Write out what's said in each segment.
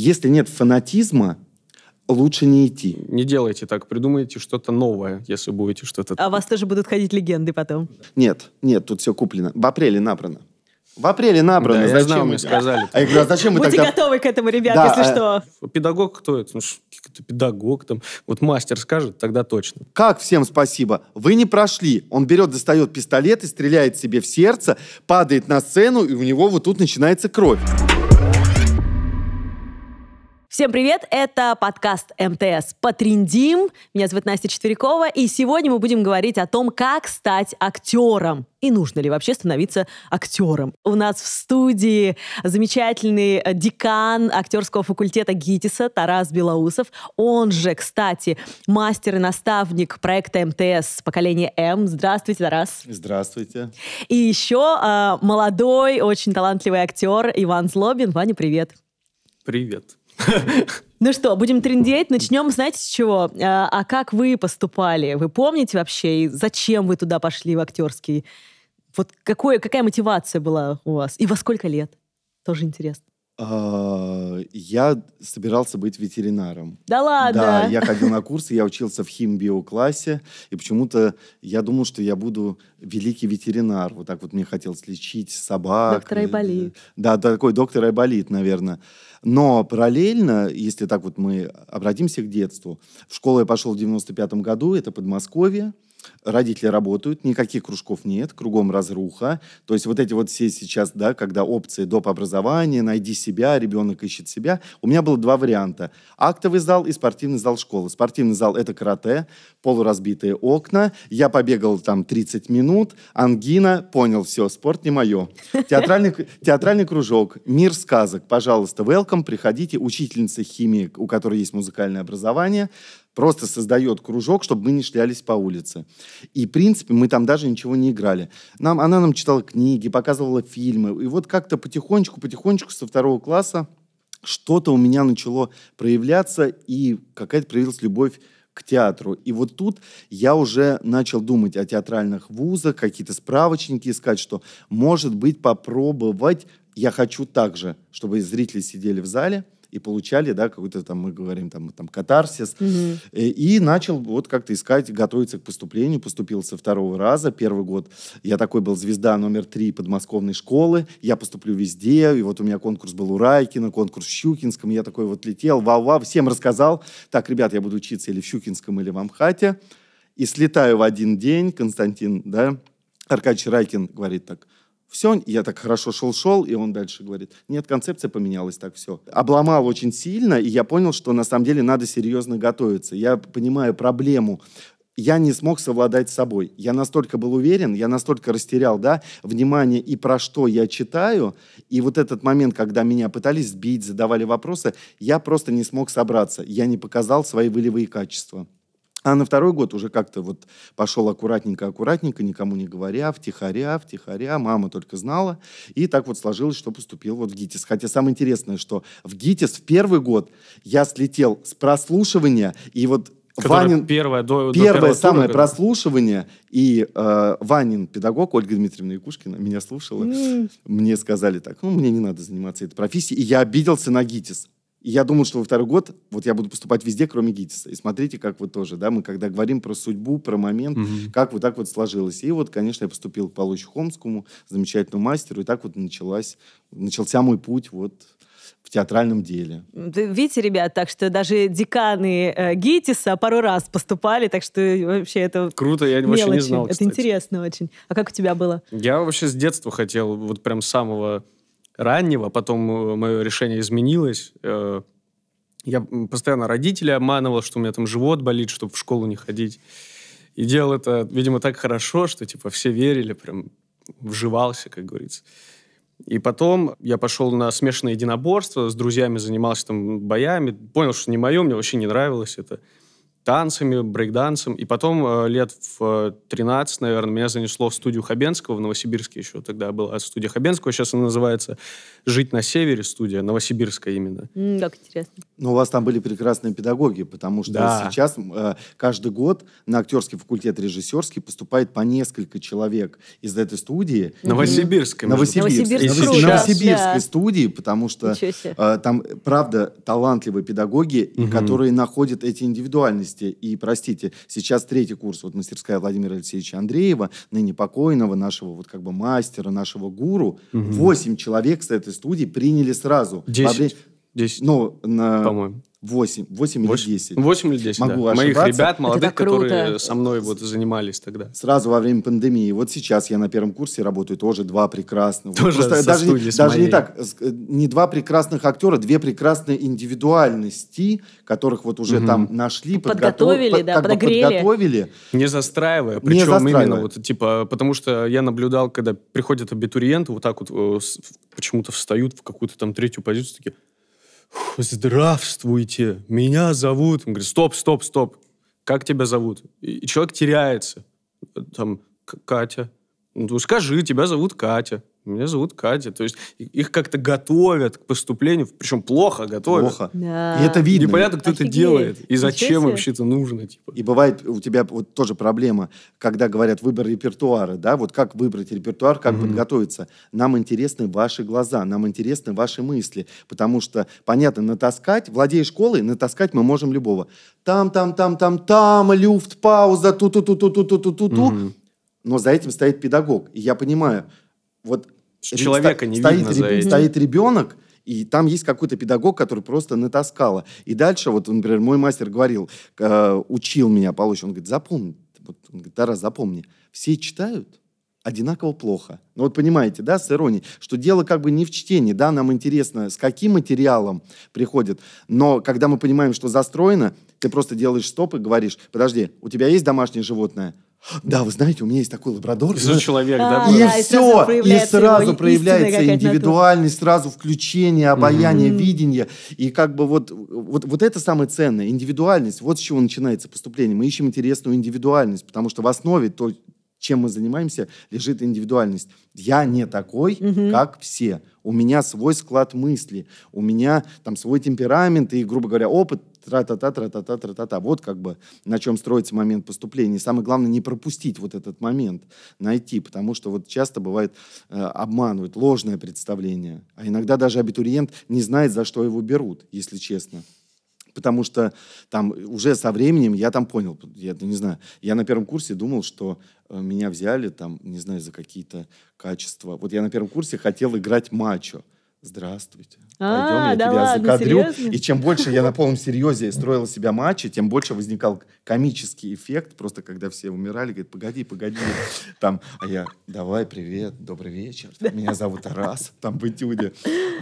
Если нет фанатизма, лучше не идти. Не делайте так, придумайте что-то новое, если будете что-то... А вас тоже будут ходить легенды потом? Нет, нет, тут все куплено. В апреле набрано. В апреле набрано. Да, зачем? я знаю, мы сказали. А я говорю, а зачем мы Будьте тогда... готовы к этому, ребят, да, если а... что. Педагог кто это? Ну, какой-то педагог там. Вот мастер скажет, тогда точно. Как всем спасибо. Вы не прошли. Он берет, достает пистолет и стреляет себе в сердце, падает на сцену, и у него вот тут начинается кровь. Всем привет! Это подкаст МТС «Потрендим». Меня зовут Настя Четверякова, и сегодня мы будем говорить о том, как стать актером и нужно ли вообще становиться актером. У нас в студии замечательный э, декан актерского факультета ГИТИСа Тарас Белоусов. Он же, кстати, мастер и наставник проекта МТС «Поколение М». Здравствуйте, Тарас. Здравствуйте. И еще э, молодой, очень талантливый актер Иван Злобин. Ваня, привет. Привет. Ну что, будем трендеть. Начнем, знаете, с чего? А, а как вы поступали? Вы помните вообще, и зачем вы туда пошли в актерский? Вот какое, какая мотивация была у вас? И во сколько лет? Тоже интересно. А, я собирался быть ветеринаром. Да ладно? Да, я ходил на курсы, я учился в химбиоклассе, и почему-то я думал, что я буду великий ветеринар. Вот так вот мне хотелось лечить собак. Доктор э, Айболит. Да, такой доктор Айболит, наверное. Но параллельно, если так вот мы обратимся к детству, в школу я пошел в 95 году, это Подмосковье родители работают, никаких кружков нет, кругом разруха. То есть вот эти вот все сейчас, да, когда опции доп. образования, найди себя, ребенок ищет себя. У меня было два варианта. Актовый зал и спортивный зал школы. Спортивный зал – это карате, полуразбитые окна. Я побегал там 30 минут, ангина, понял, все, спорт не мое. Театральный, театральный кружок, мир сказок, пожалуйста, welcome, приходите. Учительница химии, у которой есть музыкальное образование, Просто создает кружок, чтобы мы не шлялись по улице. И, в принципе, мы там даже ничего не играли. Нам, она нам читала книги, показывала фильмы. И вот как-то потихонечку-потихонечку со второго класса что-то у меня начало проявляться, и какая-то проявилась любовь к театру. И вот тут я уже начал думать о театральных вузах, какие-то справочники искать, что, может быть, попробовать я хочу также, чтобы зрители сидели в зале – и получали, да, какой-то там, мы говорим, там, там катарсис. Угу. И, начал вот как-то искать, готовиться к поступлению. Поступил со второго раза. Первый год я такой был звезда номер три подмосковной школы. Я поступлю везде. И вот у меня конкурс был у Райкина, конкурс в Щукинском. Я такой вот летел, вау-вау, всем рассказал. Так, ребят, я буду учиться или в Щукинском, или в Амхате. И слетаю в один день, Константин, да, Аркадьевич Райкин говорит так, все, я так хорошо шел-шел, и он дальше говорит, нет, концепция поменялась, так все. Обломал очень сильно, и я понял, что на самом деле надо серьезно готовиться. Я понимаю проблему, я не смог совладать с собой. Я настолько был уверен, я настолько растерял, да, внимание и про что я читаю, и вот этот момент, когда меня пытались сбить, задавали вопросы, я просто не смог собраться, я не показал свои волевые качества. А на второй год уже как-то вот пошел аккуратненько-аккуратненько, никому не говоря, втихаря, втихаря, мама только знала. И так вот сложилось, что поступил вот в ГИТИС. Хотя самое интересное, что в ГИТИС в первый год я слетел с прослушивания, и вот Ванин, первое, до, первое до самое тура, прослушивание, и э, Ванин, педагог Ольга Дмитриевна Якушкина, меня слушала, mm. мне сказали так, ну, мне не надо заниматься этой профессией, и я обиделся на ГИТИС. И я думал, что во второй год вот я буду поступать везде, кроме ГИТИСа. И смотрите, как вот тоже, да, мы когда говорим про судьбу, про момент, угу. как вот так вот сложилось. И вот, конечно, я поступил к Палучу Хомскому, замечательному мастеру, и так вот началась, начался мой путь вот в театральном деле. Видите, ребят, так что даже деканы э, ГИТИСа пару раз поступали, так что вообще это Круто, я мелочи. вообще не знал, Это интересно очень. А как у тебя было? Я вообще с детства хотел, вот прям с самого раннего, потом э, мое решение изменилось. Э, я постоянно родителей обманывал, что у меня там живот болит, чтобы в школу не ходить. И делал это, видимо, так хорошо, что типа все верили, прям вживался, как говорится. И потом я пошел на смешанное единоборство, с друзьями занимался там боями, понял, что не мое, мне вообще не нравилось это танцами, брейкдансом. И потом э, лет в 13, э, наверное, меня занесло в студию Хабенского в Новосибирске еще тогда была студия Хабенского. Сейчас она называется «Жить на севере» студия, новосибирская именно. как интересно. Но ну, у вас там были прекрасные педагоги, потому что да. сейчас э, каждый год на актерский факультет режиссерский поступает по несколько человек из этой студии. Новосибирской. Mm-hmm. Новосибирской. Новосибирской, Новосибирской да. студии, потому что э, там, правда, талантливые педагоги, mm которые находят эти индивидуальности реальности. И, простите, сейчас третий курс, вот мастерская Владимира Алексеевича Андреева, ныне покойного нашего вот как бы мастера, нашего гуру. Восемь угу. человек с этой студии приняли сразу. Десять. Десять. Ну, на... по-моему. 8, 8, 8 или 10. 8 или 10, Могу да. Моих ребят молодых, которые со мной вот занимались тогда. Сразу во время пандемии. Вот сейчас я на первом курсе работаю, тоже два прекрасных. Тоже вот даже, не, даже не так, э, не два прекрасных актера, две прекрасные индивидуальности, которых вот уже угу. там нашли, подготовили, подготов, да, как подогрели. подготовили. Не застраивая. Причем не застраивая. именно вот типа, потому что я наблюдал, когда приходят абитуриенты, вот так вот э, почему-то встают в какую-то там третью позицию, такие, здравствуйте, меня зовут. Он говорит, стоп, стоп, стоп, как тебя зовут? И человек теряется. Там, Катя. Ну, скажи, тебя зовут Катя. Меня зовут Катя. То есть их как-то готовят к поступлению, причем плохо готовят. Плохо. Да. И это видно. Непонятно, кто Офигеть. это делает. И зачем вообще это нужно. Типа. И бывает у тебя вот тоже проблема, когда говорят выбор репертуара, да, вот как выбрать репертуар, как mm-hmm. подготовиться. Нам интересны ваши глаза, нам интересны ваши мысли, потому что, понятно, натаскать, владея школой, натаскать мы можем любого. Там, там, там, там, там, люфт, пауза, ту-ту-ту-ту-ту-ту-ту-ту. Mm-hmm но за этим стоит педагог. И я понимаю, вот человека не стоит, видно стоит, стоит ребенок, и там есть какой-то педагог, который просто натаскала. И дальше, вот, например, мой мастер говорил, э, учил меня Павлович, он говорит, запомни, вот, он говорит, Тарас, запомни, все читают, одинаково плохо. Ну вот понимаете, да, с иронией, что дело как бы не в чтении, да, нам интересно, с каким материалом приходит, но когда мы понимаем, что застроено, ты просто делаешь стоп и говоришь, подожди, у тебя есть домашнее животное? Да, вы знаете, у меня есть такой лабрадор. Из-за человек, а, да? И все, и сразу проявляется индивидуальность, сразу включение, обаяние, видение. И как бы вот, вот, это самое ценное, индивидуальность. Вот с чего начинается поступление. Мы ищем интересную индивидуальность, потому что в основе то, чем мы занимаемся, лежит индивидуальность. Я не такой, как все. У меня свой склад мысли, у меня там свой темперамент и, грубо говоря, опыт тра-та-та, тра-та-та, тра-та-та. Вот как бы на чем строится момент поступления. И самое главное, не пропустить вот этот момент, найти, потому что вот часто бывает э, обманывают, ложное представление. А иногда даже абитуриент не знает, за что его берут, если честно. Потому что там уже со временем я там понял, я не знаю, я на первом курсе думал, что э, меня взяли там, не знаю, за какие-то качества. Вот я на первом курсе хотел играть мачо здравствуйте, а, пойдем, я да тебя ладно, закадрю. Серьезно? И чем больше я на полном серьезе строил себя матчи, тем больше возникал комический эффект, просто когда все умирали, говорит, погоди, погоди, там, а я, давай, привет, добрый вечер, там, меня зовут Арас. там в этюде.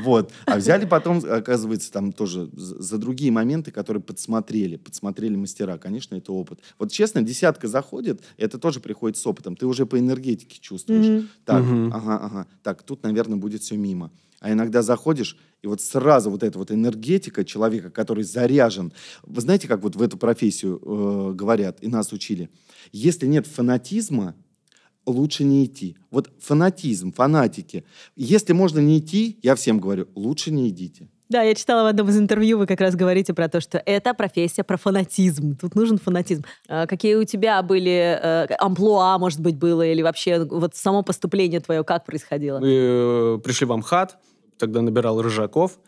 Вот. А взяли потом, оказывается, там тоже за другие моменты, которые подсмотрели, подсмотрели мастера, конечно, это опыт. Вот честно, десятка заходит, это тоже приходит с опытом, ты уже по энергетике чувствуешь. Mm-hmm. Так, mm-hmm. ага, ага, так, тут, наверное, будет все мимо. А иногда заходишь, и вот сразу вот эта вот энергетика человека, который заряжен. Вы знаете, как вот в эту профессию э, говорят и нас учили? Если нет фанатизма, лучше не идти. Вот фанатизм, фанатики. Если можно не идти, я всем говорю, лучше не идите. Да, я читала в одном из интервью, вы как раз говорите про то, что это профессия про фанатизм. Тут нужен фанатизм. А, какие у тебя были а, амплуа, может быть, было, или вообще вот само поступление твое как происходило? Мы э, пришли в Амхат, тогда набирал Рыжаков,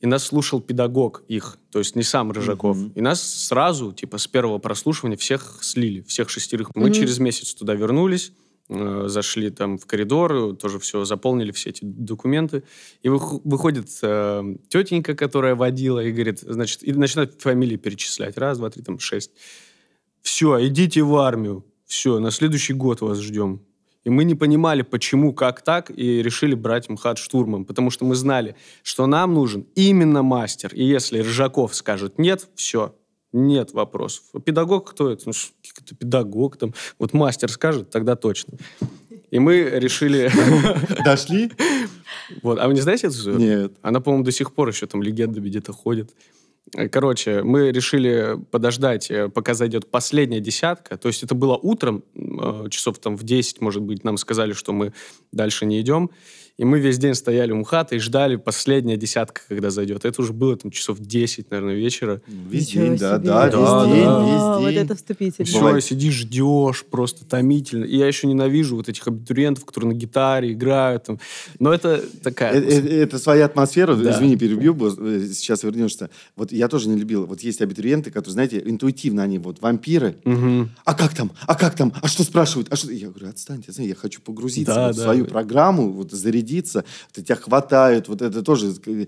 и нас слушал педагог их, то есть не сам Рыжаков. Mm-hmm. И нас сразу, типа, с первого прослушивания всех слили, всех шестерых. Мы mm-hmm. через месяц туда вернулись, э, зашли там в коридор, тоже все заполнили, все эти документы. И выходит э, тетенька, которая водила, и говорит, значит, и начинает фамилии перечислять. Раз, два, три, там, шесть. Все, идите в армию. Все, на следующий год вас ждем. И мы не понимали, почему, как так, и решили брать МХАТ штурмом, потому что мы знали, что нам нужен именно мастер. И если Ржаков скажет «нет», все, нет вопросов. А педагог кто это? Ну, что-то педагог там. Вот мастер скажет, тогда точно. И мы решили... Дошли? Вот. А вы не знаете эту историю? Нет. Она, по-моему, до сих пор еще там легенда где-то ходит. Э, короче, мы решили подождать, э, пока зайдет последняя десятка. То есть это было утром, Э, часов там в 10, может быть, нам сказали, что мы дальше не идем. И мы весь день стояли у МХАТа и ждали последняя десятка, когда зайдет. Это уже было там часов 10, наверное, вечера. Весь Ничего день, да, себе. да, весь да, день, да. весь а, день. Вот это вступитель. Еще Бывает. сидишь, ждешь, просто томительно. И я еще ненавижу вот этих абитуриентов, которые на гитаре играют. Там. Но это такая... Это, это, это своя атмосфера. Да. Извини, перебью, э, сейчас вернешься. Вот я тоже не любил. Вот есть абитуриенты, которые, знаете, интуитивно они вот вампиры. Угу. А как там? А как там? А что что спрашивают? А что? Я говорю, отстаньте, я знаю, я хочу погрузиться да, вот да, в свою да. программу, вот зарядиться. Вот, тебя хватают, вот это тоже э,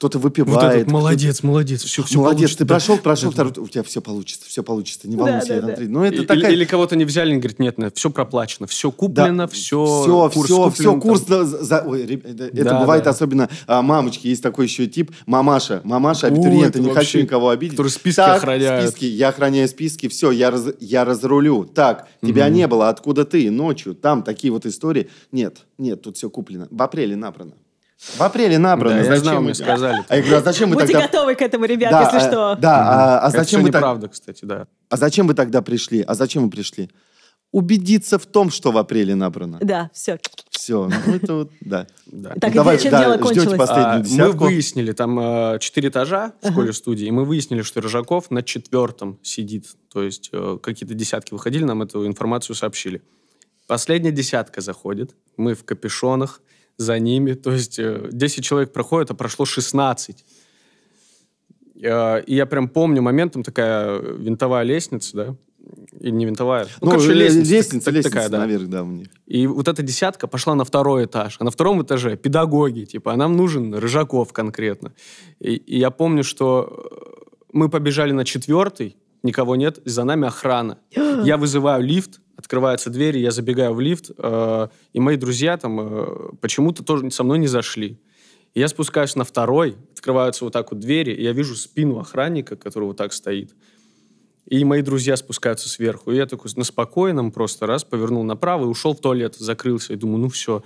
кто-то выпивает. Вот этот, молодец, молодец, все, все Молодец, получится, ты прошел, прошел, второй, у тебя все получится, все получится, не волнуйся. Да, да, да. Но ну, это или, такая... или кого-то не взяли, говорит, нет, нет, все проплачено, все куплено, да. все, все, курс все, куплен, все, курс за, за... Ой, э, это да, бывает да. особенно а, мамочки, есть такой еще тип, мамаша, мамаша, абитуриент, не хочу никого обидеть. Которые списки так, охраняют. списки, я охраняю списки, все, я, раз, я разрулю. Так, тебя угу. не было, откуда ты ночью, там такие вот истории. Нет, нет, тут все куплено. В апреле набрано. В апреле набрано. Да, зачем я знал, мы сказали. А я говорю, а зачем мы Будьте готовы к этому, ребят, да, если а, что. Да, угу. а, а зачем мы так... неправда, кстати, да. А зачем вы тогда пришли? А зачем вы пришли? Убедиться в том, что в апреле набрано. Да, все. Все, ну это вот, да. да. Так, ну, давай, чем да, дело кончилось? последнюю а, десятку. Мы выяснили, там э, четыре этажа в школе-студии, и мы выяснили, что Рыжаков на четвертом сидит. То есть э, какие-то десятки выходили, нам эту информацию сообщили. Последняя десятка заходит, мы в капюшонах, за ними. То есть 10 э, человек проходит, а прошло 16. Э, и я прям помню момент, там такая винтовая лестница, да, или не винтовая. Ну, ну короче, э, лестница. Лестница, так, лестница такая, да. да, у них. И вот эта десятка пошла на второй этаж. А на втором этаже педагоги, типа, а нам нужен Рыжаков конкретно. И, и я помню, что мы побежали на четвертый, никого нет, за нами охрана. Я вызываю лифт, открываются двери, я забегаю в лифт, э, и мои друзья там э, почему-то тоже со мной не зашли. я спускаюсь на второй, открываются вот так вот двери, и я вижу спину охранника, который вот так стоит. И мои друзья спускаются сверху. И я такой на спокойном просто раз повернул направо и ушел в туалет, закрылся. И думаю, ну все.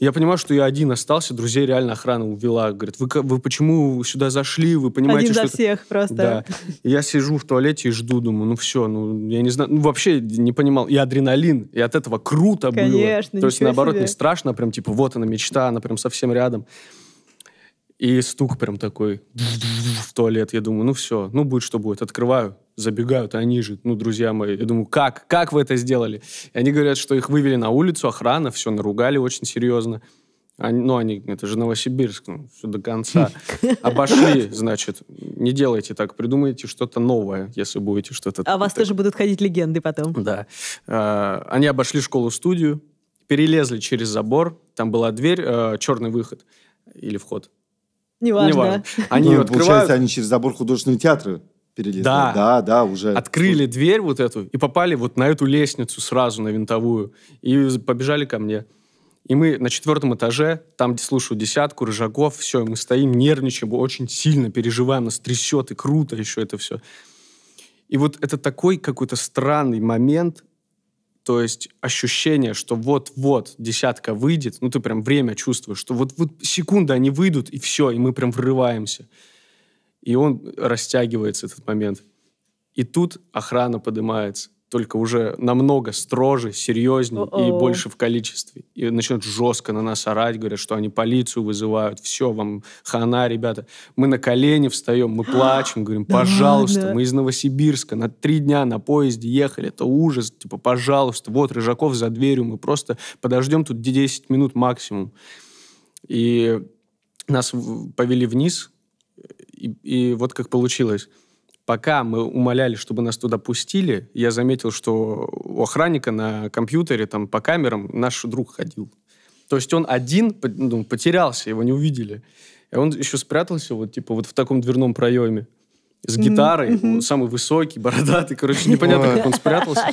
Я понимаю, что я один остался, друзей реально охрана увела. Говорит, вы, вы почему сюда зашли, вы понимаете, один что... Один за всех просто. Да. Я сижу в туалете и жду, думаю, ну все, ну я не знаю, ну вообще не понимал. И адреналин, и от этого круто Конечно, было. Конечно, То есть наоборот себе. не страшно, прям типа вот она мечта, она прям совсем рядом. И стук прям такой в туалет. Я думаю, ну все, ну будет что будет. Открываю, забегают а они же, ну, друзья мои. Я думаю, как? Как вы это сделали? И они говорят, что их вывели на улицу, охрана, все, наругали очень серьезно. Они, ну, они, это же Новосибирск, ну, все до конца. Обошли, значит, не делайте так, придумайте что-то новое, если будете что-то... А вас тоже будут ходить легенды потом. Да. А, они обошли школу-студию, перелезли через забор, там была дверь, э, черный выход или вход. Неважно. Неважно. Они ну, ее открывают. Получается, они через забор художественного театра Перелезли. Да. да, да, уже. Открыли дверь вот эту и попали вот на эту лестницу сразу, на винтовую. И побежали ко мне. И мы на четвертом этаже, там, где слушаю десятку, Рыжаков, все, мы стоим, нервничаем, очень сильно переживаем, нас трясет, и круто еще это все. И вот это такой какой-то странный момент, то есть ощущение, что вот-вот десятка выйдет, ну ты прям время чувствуешь, что вот, вот секунда они выйдут, и все, и мы прям врываемся и он растягивается, этот момент. И тут охрана поднимается, только уже намного строже, серьезнее О-о. и больше в количестве. И начинают жестко на нас орать, говорят, что они полицию вызывают, все, вам хана, ребята. Мы на колени встаем, мы плачем, говорим, пожалуйста, мы из Новосибирска на три дня на поезде ехали, это ужас, типа, пожалуйста, вот Рыжаков за дверью, мы просто подождем тут 10 минут максимум. И нас повели вниз, и, и вот как получилось. Пока мы умоляли, чтобы нас туда пустили, я заметил, что у охранника на компьютере, там, по камерам наш друг ходил. То есть он один ну, потерялся, его не увидели. И он еще спрятался вот, типа, вот в таком дверном проеме с гитарой, mm-hmm. самый высокий, бородатый, короче, непонятно, как он спрятался.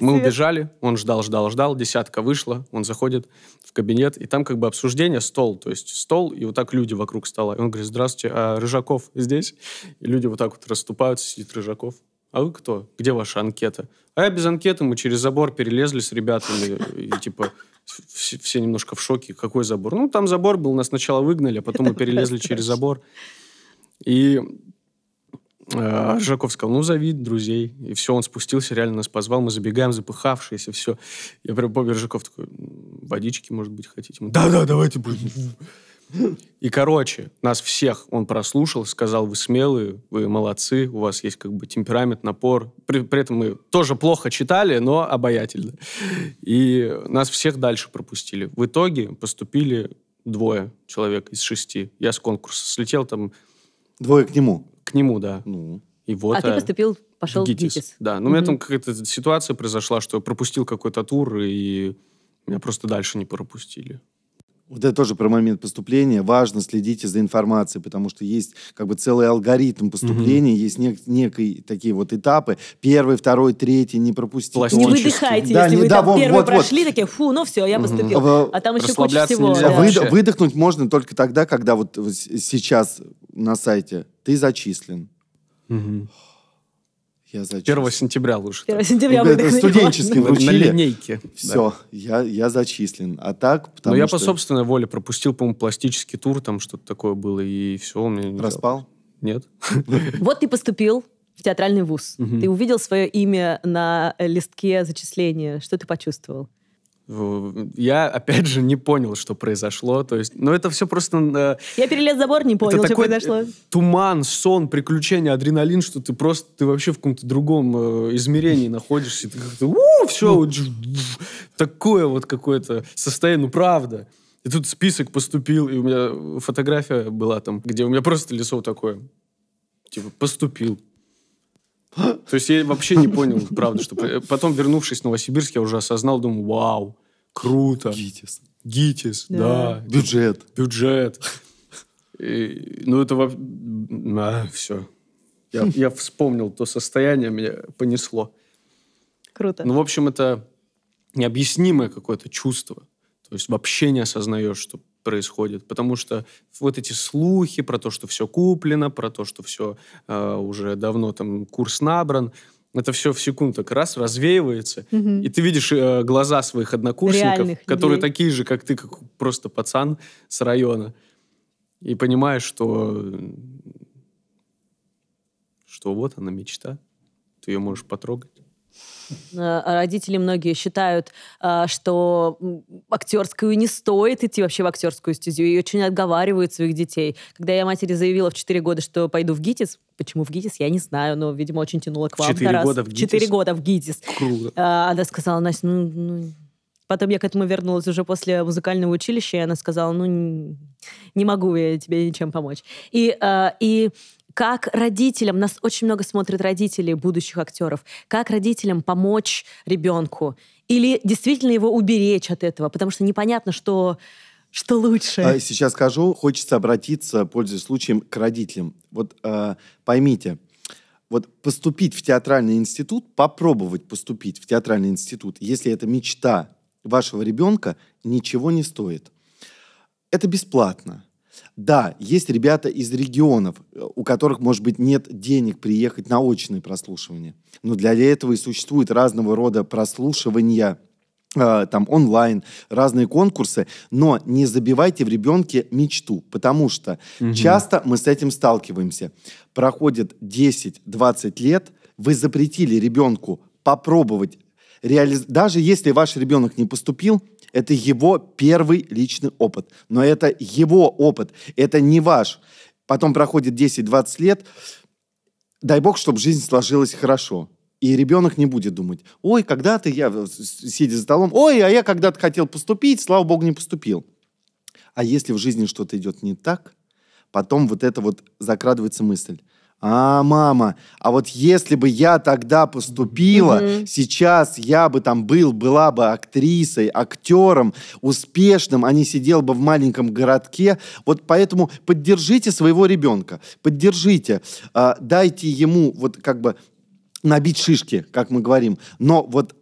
Мы убежали, он ждал, ждал, ждал, десятка вышла, он заходит в кабинет, и там как бы обсуждение, стол, то есть стол, и вот так люди вокруг стола. И он говорит, здравствуйте, а Рыжаков здесь? И люди вот так вот расступаются, сидит Рыжаков. А вы кто? Где ваша анкета? А я без анкеты, мы через забор перелезли с ребятами, и типа все немножко в шоке. Какой забор? Ну, там забор был, нас сначала выгнали, а потом мы перелезли через забор. И а, Жаков сказал, ну, зови друзей. И все, он спустился, реально нас позвал, мы забегаем, запыхавшиеся, все. Я прям помню, Жаков такой, водички, может быть, хотите? Да-да, давайте будем. И, короче, нас всех он прослушал, сказал, вы смелые, вы молодцы, у вас есть как бы темперамент, напор. При, при этом мы тоже плохо читали, но обаятельно. И нас всех дальше пропустили. В итоге поступили двое человек из шести. Я с конкурса слетел там... Двое к нему? нему, да. Ну. И вот, а, а ты поступил, пошел в ГИТИС. ГИТИС. Да, но у меня там какая-то ситуация произошла, что я пропустил какой-то тур, и меня просто дальше не пропустили. Вот это тоже про момент поступления. Важно следите за информацией, потому что есть как бы целый алгоритм поступления, mm-hmm. есть нек- некие такие вот этапы. Первый, второй, третий, не пропустите. Не выдыхайте, да, если не, вы да, там вот, первый вот, прошли, такие, фу, ну все, я поступил. Mm-hmm. А там еще куча всего. Да. Выд- выдохнуть можно только тогда, когда вот сейчас на сайте ты зачислен. Mm-hmm. Я за 1 сентября лучше. 1 сентября вы это студенческий вручили. На линейке. Все, да. я, я зачислен. А так, потому Но я что... по собственной воле пропустил, по-моему, пластический тур, там что-то такое было, и все. У меня не Распал? Нет. Вот ты поступил в театральный вуз. Ты увидел свое имя на листке зачисления. Что ты почувствовал? Я, опять же, не понял, что произошло. То есть, ну, это все просто... Э, я перелез забор, не понял, это что э, произошло. туман, сон, приключения, адреналин, что ты просто, ты вообще в каком-то другом э, измерении находишься. Ты как-то, у, все, ну. такое вот какое-то состояние, ну, правда. И тут список поступил, и у меня фотография была там, где у меня просто лицо такое. Типа, поступил. То есть я вообще не понял, правда, что... Потом, вернувшись в Новосибирск, я уже осознал, думаю, вау, круто. Гитис. Гитис, да. да. Бюджет. Бюджет. И, ну, это... вообще, да, все. Я, я вспомнил то состояние, меня понесло. Круто. Ну, в общем, это необъяснимое какое-то чувство. То есть вообще не осознаешь, что происходит, потому что вот эти слухи про то, что все куплено, про то, что все э, уже давно там курс набран, это все в секунду как раз развеивается, угу. и ты видишь э, глаза своих однокурсников, Реальных которые людей. такие же, как ты, как просто пацан с района, и понимаешь, что что вот она мечта, ты ее можешь потрогать. Э, а родители многие считают, э, что актерскую не стоит идти вообще в актерскую стезю, и очень отговаривают своих детей. Когда я матери заявила в 4 года, что пойду в ГИТИС, почему в ГИТИС, я не знаю, но, видимо, очень тянула к вам. 4 Тарас. года в ГИТИС? 4 года в ГИТИС. Круто. Э, она сказала, Настя, ну, ну... Потом я к этому вернулась уже после музыкального училища, и она сказала, ну, не могу я тебе ничем помочь. И, и как родителям, нас очень много смотрят родители будущих актеров, как родителям помочь ребенку или действительно его уберечь от этого, потому что непонятно, что что лучше. А сейчас скажу, хочется обратиться, пользуясь случаем, к родителям. Вот э, поймите, вот поступить в театральный институт, попробовать поступить в театральный институт, если это мечта вашего ребенка, ничего не стоит. Это бесплатно. Да, есть ребята из регионов, э, у которых, может быть, нет денег приехать на очное прослушивание. Но для этого и существует разного рода прослушивания э, там онлайн, разные конкурсы, но не забивайте в ребенке мечту, потому что угу. часто мы с этим сталкиваемся. Проходит 10-20 лет, вы запретили ребенку попробовать реализ... даже если ваш ребенок не поступил, это его первый личный опыт. Но это его опыт, это не ваш. Потом проходит 10-20 лет, дай бог, чтобы жизнь сложилась хорошо. И ребенок не будет думать, ой, когда-то я, э, сидя за столом, ой, а я когда-то хотел поступить, слава богу, не поступил. А если в жизни что-то идет не так, потом вот это вот закрадывается мысль а, мама, а вот если бы я тогда поступила, mm-hmm. сейчас я бы там был, была бы актрисой, актером, успешным, а не сидел бы в маленьком городке. Вот поэтому поддержите своего ребенка, поддержите, э, дайте ему вот как бы набить шишки, как мы говорим, но вот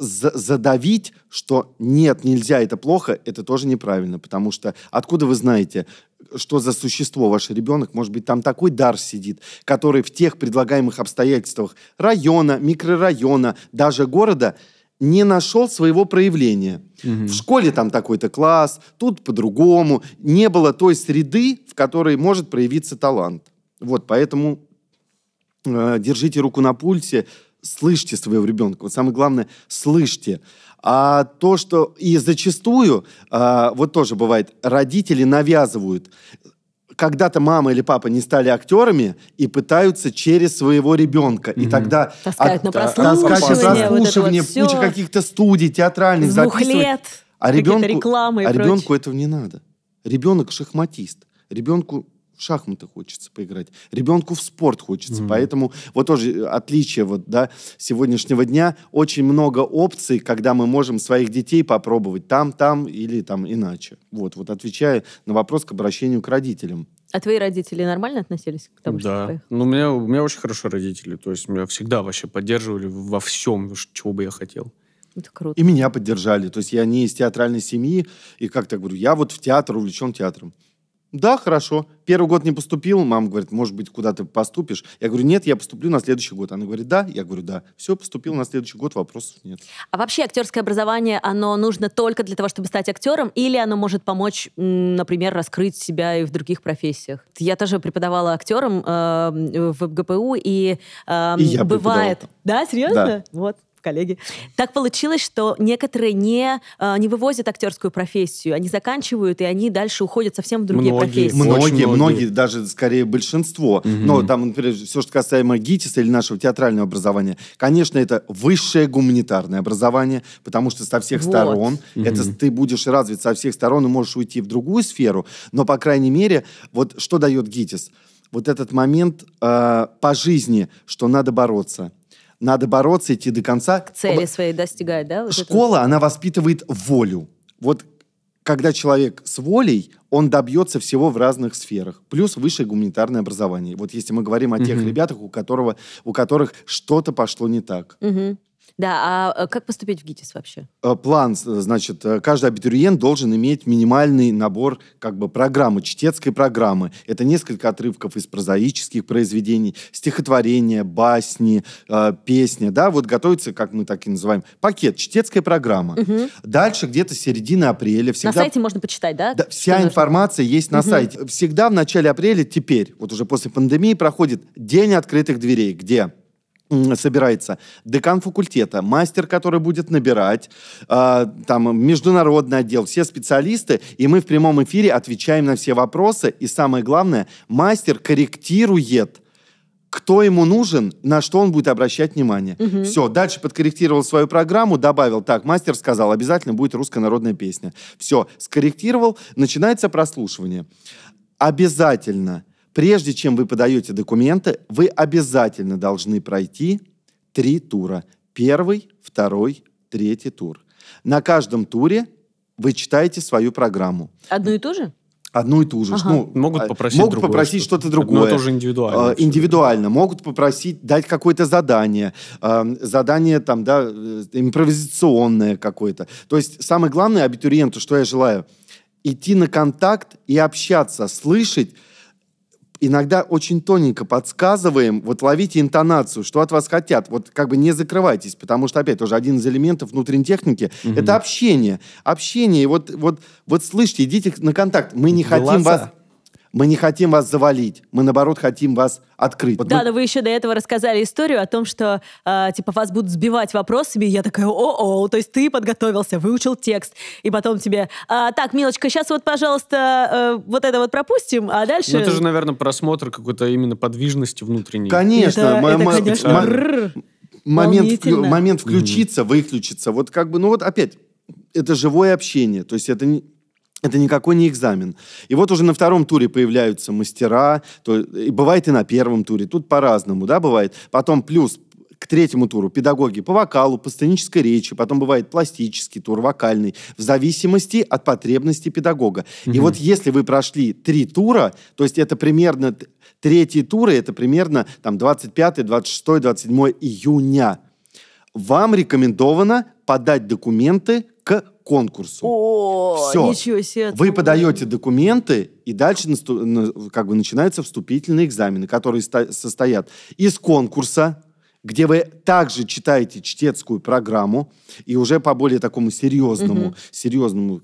задавить, что нет, нельзя, это плохо, это тоже неправильно, потому что откуда вы знаете, что за существо ваш ребенок, может быть, там такой дар сидит, который в тех предлагаемых обстоятельствах района, микрорайона, даже города не нашел своего проявления. Угу. В школе там такой-то класс, тут по-другому. Не было той среды, в которой может проявиться талант. Вот, поэтому э, держите руку на пульсе, слышьте своего ребенка. Вот самое главное, слышьте. А то, что и зачастую, а, вот тоже бывает, родители навязывают. Когда-то мама или папа не стали актерами и пытаются через своего ребенка. Mm-hmm. И тогда таскают от, на прослушивание, таскают прослушивание вот вот куча каких-то студий театральных. С двух лет. А ребенку, рекламы а ребенку этого не надо. Ребенок шахматист. Ребенку в шахматы хочется поиграть, ребенку в спорт хочется. Mm-hmm. Поэтому вот тоже э, отличие вот, да, сегодняшнего дня. Очень много опций, когда мы можем своих детей попробовать там, там или там иначе. Вот, вот отвечая на вопрос к обращению к родителям. А твои родители нормально относились к тому, да. что ты поехал? Ну, у меня, у меня очень хорошо родители. То есть меня всегда вообще поддерживали во всем, чего бы я хотел. Это круто. И меня поддержали. То есть я не из театральной семьи. И как-то говорю, я вот в театр увлечен театром. Да, хорошо. Первый год не поступил. Мама говорит, может быть, куда ты поступишь? Я говорю, нет, я поступлю на следующий год. Она говорит, да. Я говорю, да. Все, поступил на следующий год, вопросов нет. А вообще актерское образование, оно нужно только для того, чтобы стать актером? Или оно может помочь, например, раскрыть себя и в других профессиях? Я тоже преподавала актерам э, в ГПУ, и, э, и я бывает... Да, серьезно? Да. Вот коллеги. Так получилось, что некоторые не, э, не вывозят актерскую профессию, они заканчивают, и они дальше уходят совсем в другие многие, профессии. Многие, многие, многие, даже скорее большинство. Угу. Но там, например, все, что касаемо ГИТИСа или нашего театрального образования, конечно, это высшее гуманитарное образование, потому что со всех вот. сторон, угу. это ты будешь развит со всех сторон и можешь уйти в другую сферу, но, по крайней мере, вот что дает ГИТИС? Вот этот момент э, по жизни, что надо бороться – надо бороться, идти до конца. К цели Оба... своей достигать, да? Вот Школа, это? она воспитывает волю. Вот когда человек с волей, он добьется всего в разных сферах. Плюс высшее гуманитарное образование. Вот если мы говорим о тех угу. ребятах, у, которого, у которых что-то пошло не так. Угу. Да, а э, как поступить в ГИТИС вообще? Э, план, значит, э, каждый абитуриент должен иметь минимальный набор как бы программы, чтецкой программы. Это несколько отрывков из прозаических произведений, стихотворения, басни, песни, да, вот готовится, как мы так и называем, пакет, чтецкая программа. Угу. Дальше где-то середина апреля всегда... На сайте можно почитать, да? да вся Что информация есть на угу. сайте. Всегда в начале апреля теперь, вот уже после пандемии проходит День открытых дверей, где собирается декан факультета, мастер, который будет набирать, э, там международный отдел, все специалисты, и мы в прямом эфире отвечаем на все вопросы, и самое главное, мастер корректирует кто ему нужен, на что он будет обращать внимание. Угу. Все, дальше подкорректировал свою программу, добавил, так, мастер сказал, обязательно будет русская народная песня. Все, скорректировал, начинается прослушивание. Обязательно Прежде чем вы подаете документы, вы обязательно должны пройти три тура. Первый, второй, третий тур. На каждом туре вы читаете свою программу. Одну и ту же? Одну и ту же. Ага. Ну, могут а, попросить, могут другое, попросить что-то другое. Но ну, это уже индивидуально. Э, индивидуально. Могут попросить дать какое-то задание. Э, задание там, да, э, импровизационное какое-то. То есть самое главное абитуриенту, что я желаю, идти на контакт и общаться, слышать иногда очень тоненько подсказываем, вот ловите интонацию, что от вас хотят, вот как бы не закрывайтесь, потому что, опять, тоже один из элементов внутренней техники угу. — это общение. Общение, и вот, вот, вот слышите, идите на контакт, мы не Глаза. хотим вас... Мы не хотим вас завалить, мы наоборот хотим вас открыть. Вот да, мы... но вы еще до этого рассказали историю о том, что э, типа вас будут сбивать вопросами. И я такая, о, о, то есть ты подготовился, выучил текст, и потом тебе, а, так, милочка, сейчас вот, пожалуйста, э, вот это вот пропустим, а дальше. Ну это же, наверное, просмотр какой-то именно подвижности внутренней. Конечно, это, это, конечно. Мы, момент, вклю, момент включиться, mm-hmm. выключиться. Вот как бы, ну вот опять, это живое общение. То есть это не, это никакой не экзамен. И вот уже на втором туре появляются мастера, то, и бывает и на первом туре, тут по-разному, да, бывает. Потом плюс к третьему туру педагоги по вокалу, по сценической речи, потом бывает пластический тур, вокальный, в зависимости от потребности педагога. Mm -hmm. И вот если вы прошли три тура, то есть это примерно третьи туры, это примерно там 25, 26, 27 июня, вам рекомендовано подать документы к конкурсу. О, Все. ничего себе. Вы подаете документы, и дальше как бы начинаются вступительные экзамены, которые состоят из конкурса, где вы также читаете чтецкую программу, и уже по более такому серьезному, угу. серьезному,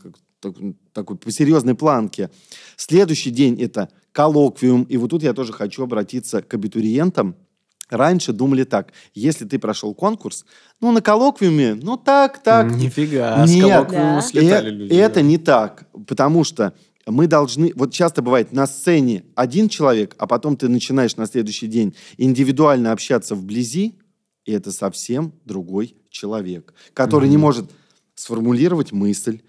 такой, по серьезной планке. Следующий день это коллоквиум, и вот тут я тоже хочу обратиться к абитуриентам, Раньше думали так, если ты прошел конкурс, ну, на коллоквиуме, ну, так, так. Нифига, Нет, с да. слетали э- люди. Это да. не так, потому что мы должны... Вот часто бывает на сцене один человек, а потом ты начинаешь на следующий день индивидуально общаться вблизи, и это совсем другой человек, который mm-hmm. не может сформулировать мысль,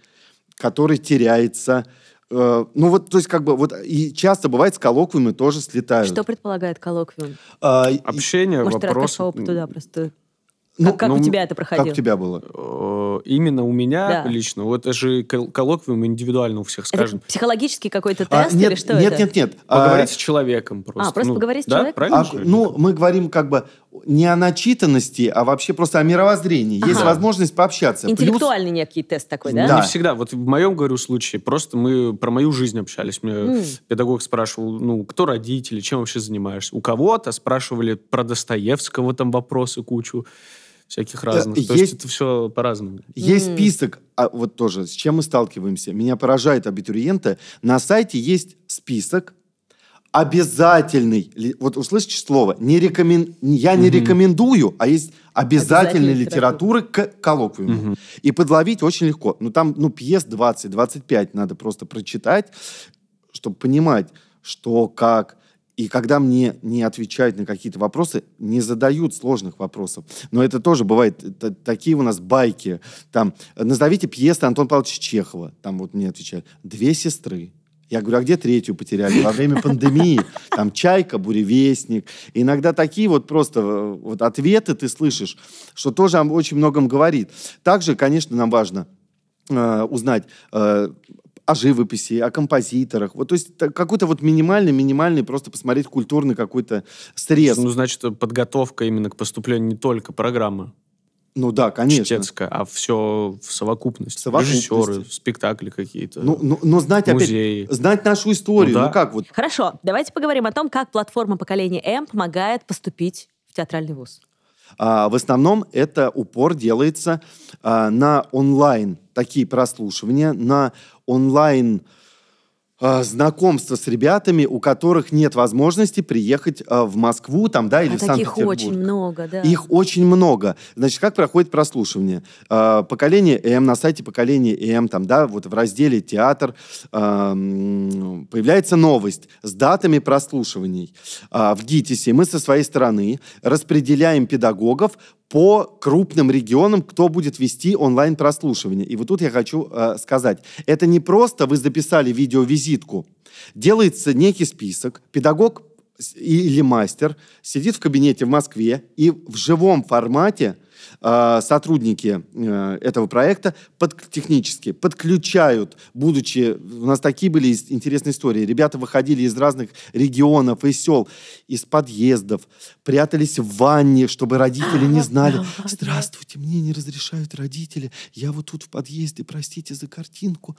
который теряется, Э, ну вот, то есть как бы вот э, и часто бывает с коллоквиумы тоже слетают. Что предполагает коллоквиум? А, Общение, Может, вопрос. Может, ты от просто. Ну, как, как ну, у тебя это проходило? Как у тебя было? Э, именно у меня да. лично. Вот это же коллоквиум индивидуально у всех скажем каждым. психологический какой-то а, тест а, нет, или что нет, это? Нет, нет, нет. Поговорить а, с человеком просто. А, просто ну, поговорить с да? человеком? Правильно а, ну, мы говорим как бы не о начитанности, а вообще просто о мировоззрении. Ага. Есть возможность пообщаться. Интеллектуальный Плюс... некий тест такой, да? да? Не всегда. Вот в моем, говорю, случае просто мы про мою жизнь общались. Мне mm. педагог спрашивал, ну, кто родители, чем вообще занимаешься? У кого-то спрашивали про Достоевского там вопросы кучу всяких э, разных. Есть, То есть это все по-разному. Есть mm. список, а вот тоже, с чем мы сталкиваемся. Меня поражают абитуриенты. На сайте есть список обязательный, вот услышите слово, не рекомен, я не угу. рекомендую, а есть обязательной литературы к коллоквиуму. Угу. И подловить очень легко. но ну, там, ну, пьес 20-25 надо просто прочитать, чтобы понимать, что, как. И когда мне не отвечают на какие-то вопросы, не задают сложных вопросов. Но это тоже бывает. Это, такие у нас байки. Там, назовите пьесы Антона Павловича Чехова. Там вот мне отвечают. Две сестры. Я говорю, а где третью потеряли? Во время пандемии. Там чайка, буревестник. иногда такие вот просто э, вот ответы ты слышишь, что тоже очень многом говорит. Также, конечно, нам важно э, узнать э, о живописи, о композиторах. Вот, то есть какой-то вот минимальный, минимальный, просто посмотреть культурный какой-то срез. Ну, значит, подготовка именно к поступлению не только программы. Ну да, конечно. Чтецка, а все в совокупности. совокупности. Режиссеры, спектакли какие-то. Ну, ну, но знать музеи. опять, знать нашу историю. Ну, ну да. ну как вот? Хорошо, давайте поговорим о том, как платформа поколения М помогает поступить в театральный вуз. А, в основном это упор делается а, на онлайн такие прослушивания, на онлайн Э, знакомство с ребятами, у которых нет возможности приехать э, в Москву, там, да, или а в Санкт-Петербург. Их очень много, да. Их очень много. Значит, как проходит прослушивание? Э, поколение М на сайте Поколение М, там, да, вот в разделе театр появляется новость с датами прослушиваний. В ГИТИСе мы со своей стороны распределяем педагогов по крупным регионам, кто будет вести онлайн прослушивание. И вот тут я хочу э, сказать, это не просто вы записали видеовизит визитку. Делается некий список, педагог или мастер сидит в кабинете в Москве и в живом формате а, сотрудники э, этого проекта под, технически подключают, будучи... У нас такие были интересные истории. Ребята выходили из разных регионов и сел из подъездов, прятались в ванне, чтобы родители не а, знали. Здравствуйте, мне не разрешают родители. Я вот тут в подъезде, простите за картинку.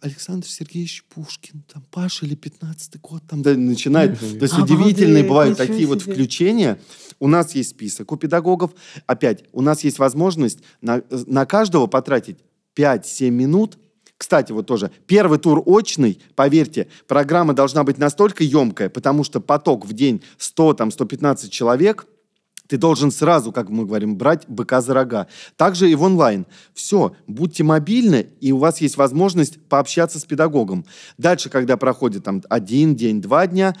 Александр Сергеевич Пушкин, там Паша или 15 год, там да, начинает. То есть а, удивительные бывают такие вот включения. У нас есть список у педагогов. Опять, у нас есть возможность на, на каждого потратить 5-7 минут кстати, вот тоже, первый тур очный, поверьте, программа должна быть настолько емкая, потому что поток в день 100, там, 115 человек – ты должен сразу, как мы говорим, брать быка за рога. Также и в онлайн. Все, будьте мобильны, и у вас есть возможность пообщаться с педагогом. Дальше, когда проходит там один день, два дня,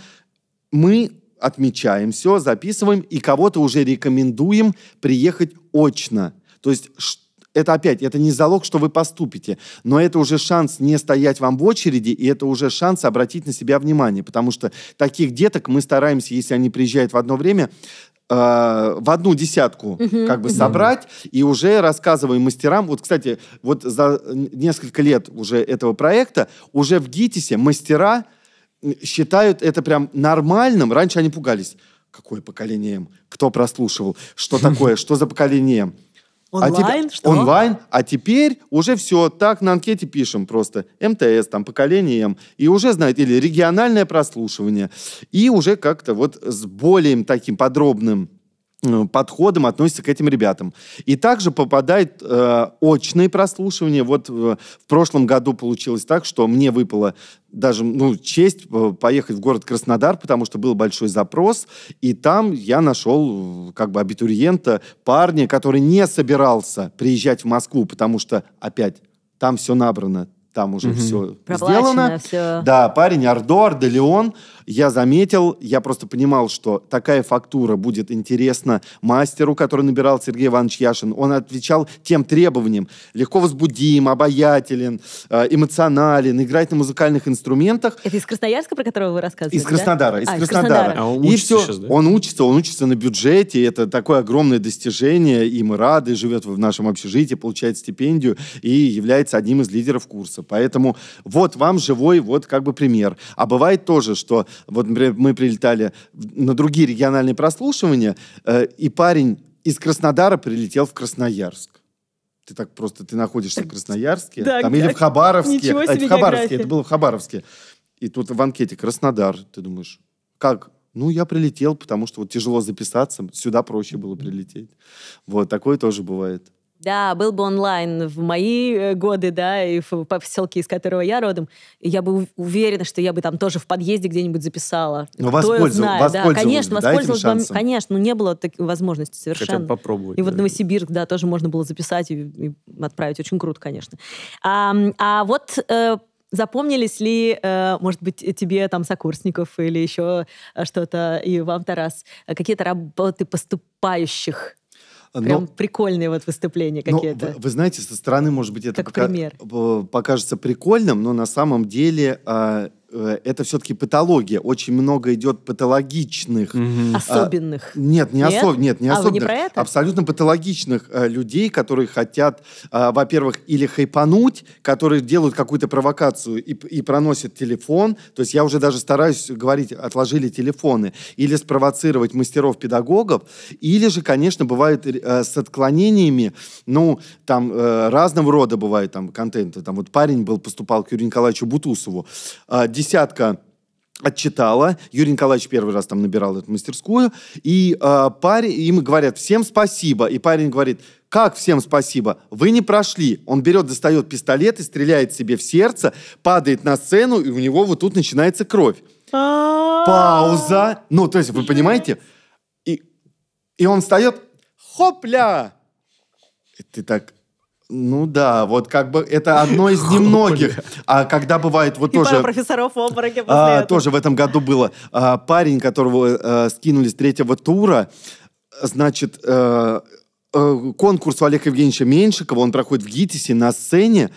мы отмечаем все, записываем и кого-то уже рекомендуем приехать очно. То есть это опять, это не залог, что вы поступите, но это уже шанс не стоять вам в очереди, и это уже шанс обратить на себя внимание, потому что таких деток мы стараемся, если они приезжают в одно время, э, в одну десятку как бы собрать и уже рассказываем мастерам. Вот, кстати, вот за несколько лет уже этого проекта уже в ГИТИСе мастера считают это прям нормальным. Раньше они пугались. Какое поколение М? Кто прослушивал? Что такое? Что за поколение М? А онлайн? А теп... Что? Онлайн. А теперь уже все так на анкете пишем просто. МТС, там, поколение М. И уже знают, или региональное прослушивание. И уже как-то вот с более таким подробным Э, подходом относится к этим ребятам. И также попадает э, очные прослушивания. Вот в, э, в прошлом году получилось так, что мне выпало даже ну, честь э, поехать в город Краснодар, потому что был большой запрос, и там я нашел как бы абитуриента, парня, который не собирался приезжать в Москву, потому что, опять, там все набрано, там уже угу. все сделано. Все. Да, парень Ардор, Делеон, я заметил, я просто понимал, что такая фактура будет интересна мастеру, который набирал Сергей Иванович Яшин. Он отвечал тем требованиям. Легко возбудим, обаятелен, э, эмоционален, играет на музыкальных инструментах. Это из Красноярска, про которого вы рассказывали? Из Краснодара. Да? Из а, Краснодара. Краснодара. А он и все. Сейчас, да? Он учится, он учится на бюджете. Это такое огромное достижение. И мы рады, живет в нашем общежитии, получает стипендию и является одним из лидеров курса. Поэтому вот вам живой, вот как бы пример. А бывает тоже, что вот, например, мы прилетали на другие региональные прослушивания, э, и парень из Краснодара прилетел в Красноярск. Ты так просто, ты находишься в Красноярске, да, там, или в а, Хабаровске. А, в Хабаровске, это было в Хабаровске. И тут в анкете Краснодар, ты думаешь, как? Ну, я прилетел, потому что вот тяжело записаться, сюда проще было прилететь. Вот, такое тоже бывает. Да, был бы онлайн в мои э, годы, да, и в, поселке, из которого я родом, я бы уверена, что я бы там тоже в подъезде где-нибудь записала. Ну воспользовалась, да, конечно, да, воспользовалась бы, конечно, но не было такой возможности совершенно. Хотя попробовать. И да. вот Новосибирск, да, тоже можно было записать и, и отправить, очень круто, конечно. А, а вот э, Запомнились ли, э, может быть, э, тебе там сокурсников или еще что-то, и вам, Тарас, какие-то работы поступающих Прям но, прикольные вот выступления какие-то. Вы, вы знаете, со стороны, может быть, это как пока, пример. Э, покажется прикольным, но на самом деле а, Э, это все-таки патология. Очень много идет патологичных. Угу. Особенных. А, нет, не нет? нет, не а особенных. Вы не про это? Абсолютно патологичных а, людей, которые хотят, а, во-первых, или хайпануть, которые делают какую-то провокацию и, и проносят телефон. То есть я уже даже стараюсь говорить, отложили телефоны. Или спровоцировать мастеров-педагогов. Или же, конечно, бывает а, с отклонениями, ну, там а, разного рода бывает там контент. Там вот парень был, поступал к Юрию Николаевичу Бутусову. А, десятка отчитала. Юрий Николаевич первый раз там набирал эту мастерскую. И э, парень, им говорят, всем спасибо. И парень говорит, как всем спасибо? Вы не прошли. Он берет, достает пистолет и стреляет себе в сердце, падает на сцену, и у него вот тут начинается кровь. Пауза. Ну, то есть, вы понимаете? И, и он встает, хопля! И ты так, ну да, вот как бы это одно из немногих. А когда бывает вот и тоже... Пара профессоров в обмороке а, после а, этого. Тоже в этом году было. А, парень, которого а, скинули с третьего тура, значит, э, Э, конкурс у Олега Евгеньевича Меньшикова, он проходит в ГИТИСе на сцене,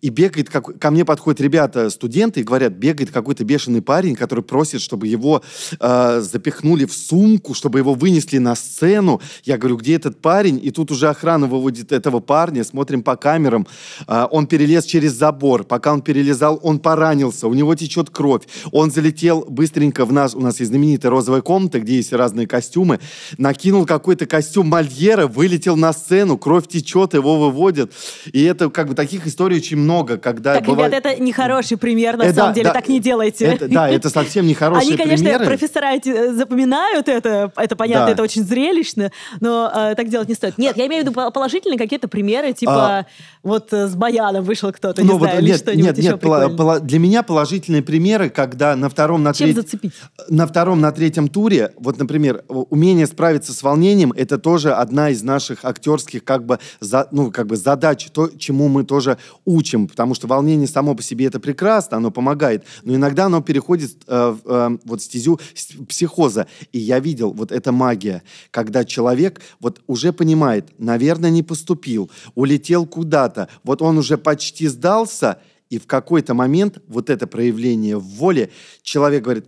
и бегает, как... ко мне подходят ребята, студенты, и говорят, бегает какой-то бешеный парень, который просит, чтобы его э, запихнули в сумку, чтобы его вынесли на сцену. Я говорю, где этот парень? И тут уже охрана выводит этого парня, смотрим по камерам. Э, он перелез через забор. Пока он перелезал, он поранился, у него течет кровь. Он залетел быстренько в нас, у нас есть знаменитая розовая комната, где есть разные костюмы, накинул какой-то костюм Мольера, вылетел вылетел на сцену, кровь течет, его выводят. И это как бы таких историй очень много, когда... Так, бывает... ребят, это нехороший пример, на э, самом да, деле, да, так не делайте. Это, да, это совсем нехорошие Они, конечно, примеры. профессора эти э, запоминают это, это понятно, да. это очень зрелищно, но э, так делать не стоит. Нет, я имею в виду положительные какие-то примеры, типа а... вот э, с баяном вышел кто-то, ну, не вот, знаю, нет, что-нибудь нет, еще нет, прикольное. для меня положительные примеры, когда на втором, на третьем... На втором, на третьем туре, вот, например, умение справиться с волнением, это тоже одна из наших наших актерских как бы, за, ну, как бы задач, то, чему мы тоже учим, потому что волнение само по себе это прекрасно, оно помогает, но иногда оно переходит э, э, вот стезю психоза. И я видел, вот эта магия, когда человек вот уже понимает, наверное, не поступил, улетел куда-то, вот он уже почти сдался, и в какой-то момент вот это проявление воли, человек говорит,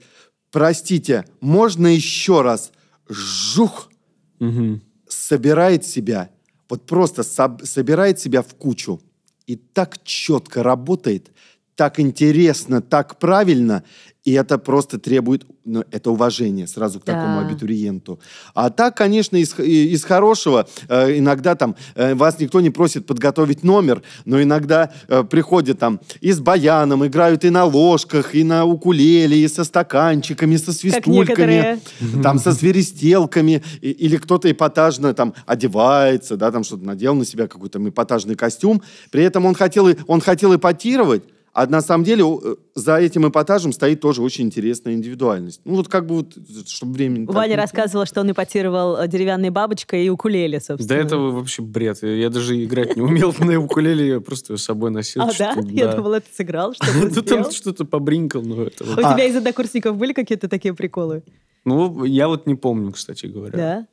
простите, можно еще раз? Жух! Угу собирает себя, вот просто соб- собирает себя в кучу и так четко работает, так интересно, так правильно. И это просто требует, ну, это уважение сразу к да. такому абитуриенту. А так, конечно, из, э, из хорошего, э, иногда там э, вас никто не просит подготовить номер, но иногда э, приходят там и с баяном, играют и на ложках, и на укулеле, и со стаканчиками, со свистульками, там со зверестелками, и, или кто-то эпатажно там одевается, да, там что-то надел на себя какой-то эпатажный костюм, при этом он хотел, он хотел эпатировать, а на самом деле э, за этим эпатажем стоит тоже очень интересная индивидуальность. Ну вот как бы вот, чтобы время... Ваня так... рассказывала, что он эпатировал э, деревянной бабочкой и укулеле, собственно. Да это вообще бред. Я даже играть не умел на укулеле, я просто ее с собой носил. А, да? Я думала, это сыграл, что Там что-то побринкал, но это... У а. тебя из однокурсников были какие-то такие приколы? Ну, я вот не помню, кстати говоря. Да?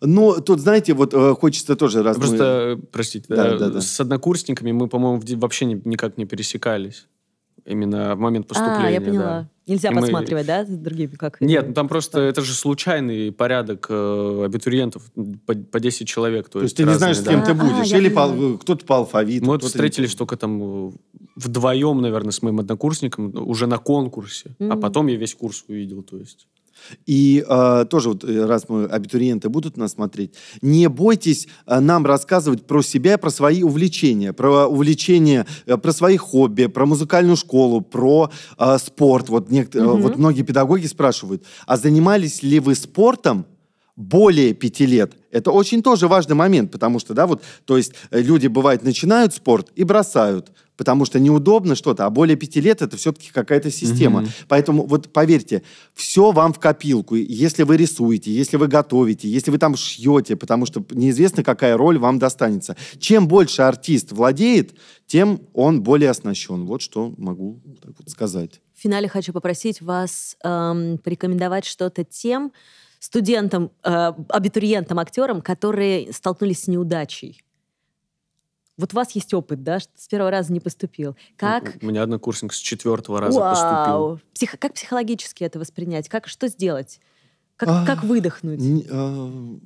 Но тут, знаете, вот э, хочется тоже раз... Просто, мы... Э, простите, да, э, да, да, с однокурсниками мы, по-моему, вообще никак не пересекались. Именно в момент а, поступления. А, я поняла. Да. Нельзя и подсматривать, мы... да, с другими? Как Нет, ну там просто, это же случайный порядок э, абитуриентов, по, по 10 человек. То, то есть ты разные, не знаешь, с кем да. ты будешь, а, или по, кто-то по алфавиту. Мы вот встретились только там вдвоем, наверное, с моим однокурсником, ну, уже на конкурсе, mm-hmm. а потом я весь курс увидел, то есть... И э, тоже вот э, раз мы абитуриенты будут нас смотреть, не бойтесь э, нам рассказывать про себя, про свои увлечения, про увлечения, э, про свои хобби, про музыкальную школу, про э, спорт. Вот, некотор- угу. Э, вот многие педагоги спрашивают, а занимались ли вы спортом? более пяти лет. Это очень тоже важный момент, потому что, да, вот, то есть э, люди, бывает, начинают спорт и бросают, потому что неудобно что-то, а более пяти лет это все-таки какая-то система. Mm-hmm. Поэтому вот поверьте, все вам в копилку. Если вы рисуете, если вы готовите, если вы там шьете, потому что неизвестно, какая роль вам достанется. Чем больше артист владеет, тем он более оснащен. Вот что могу так вот сказать. В финале хочу попросить вас эм, порекомендовать что-то тем, студентам, э, абитуриентам, актерам, которые столкнулись с неудачей? Вот у вас есть опыт, да, что с первого раза не поступил. Как... У меня однокурсник с четвертого раза Вау! поступил. Псих... Как психологически это воспринять? Как... Что сделать? Как, а... как выдохнуть? Не, а...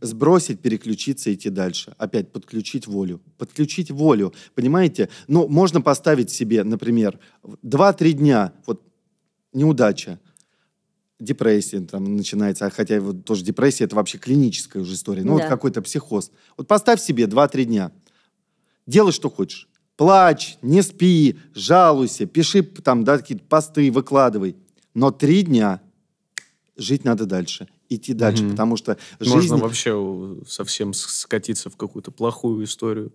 Э, сбросить, переключиться, идти дальше. Опять подключить волю. Подключить волю, понимаете? Ну, можно поставить себе, например, 2-3 дня, вот неудача депрессия там начинается, а хотя вот тоже депрессия это вообще клиническая уже история, ну да. вот какой-то психоз. Вот поставь себе 2-3 дня, делай что хочешь, плачь, не спи, жалуйся, пиши там да, какие-то посты, выкладывай, но три дня жить надо дальше идти дальше, mm-hmm. потому что жизнь... Можно вообще совсем скатиться в какую-то плохую историю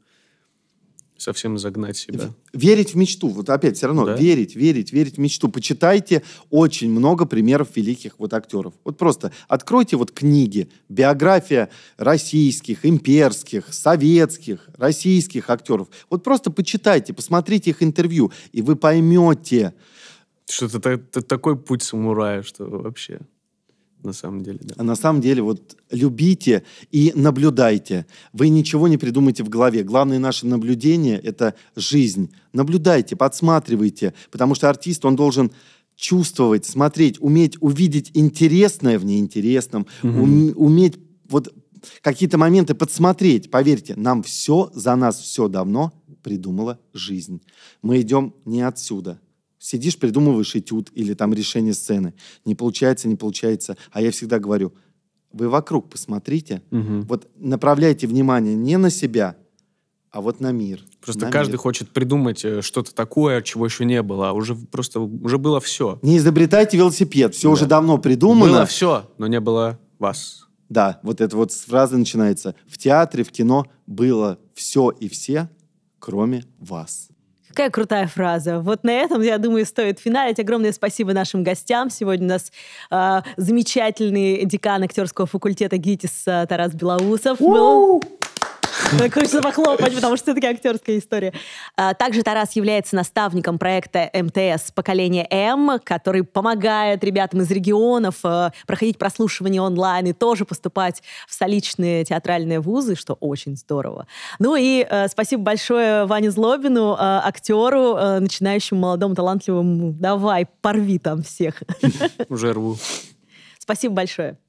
совсем загнать себя. Верить в мечту. Вот опять все равно да. верить, верить, верить в мечту. Почитайте очень много примеров великих вот актеров. Вот просто откройте вот книги, биография российских, имперских, советских, российских актеров. Вот просто почитайте, посмотрите их интервью, и вы поймете. Что-то такой путь самурая, что вообще на самом деле. Да. А на самом деле вот любите и наблюдайте. Вы ничего не придумаете в голове. Главное наше наблюдение – это жизнь. Наблюдайте, подсматривайте, потому что артист, он должен чувствовать, смотреть, уметь увидеть интересное в неинтересном, угу. ум, уметь вот какие-то моменты подсмотреть. Поверьте, нам все, за нас все давно придумала жизнь. Мы идем не отсюда, Сидишь, придумываешь этюд или там решение сцены. Не получается, не получается. А я всегда говорю, вы вокруг посмотрите. Угу. Вот направляйте внимание не на себя, а вот на мир. Просто на каждый мир. хочет придумать э, что-то такое, чего еще не было. А уже просто уже было все. Не изобретайте велосипед. Все да. уже давно придумано. Было все, но не было вас. Да, вот эта вот фраза начинается. В театре, в кино было все и все, кроме вас. Какая крутая фраза. Вот на этом, я думаю, стоит финалить. Огромное спасибо нашим гостям. Сегодня у нас э, замечательный декан актерского факультета ГИТИС а, Тарас Белоусов был. Хочется похлопать, потому что все-таки актерская история. А, также Тарас является наставником проекта МТС «Поколение М», который помогает ребятам из регионов а, проходить прослушивание онлайн и тоже поступать в столичные театральные вузы, что очень здорово. Ну и а, спасибо большое Ване Злобину, актеру, начинающему молодому талантливому. Давай, порви там всех. Уже рву. Спасибо большое.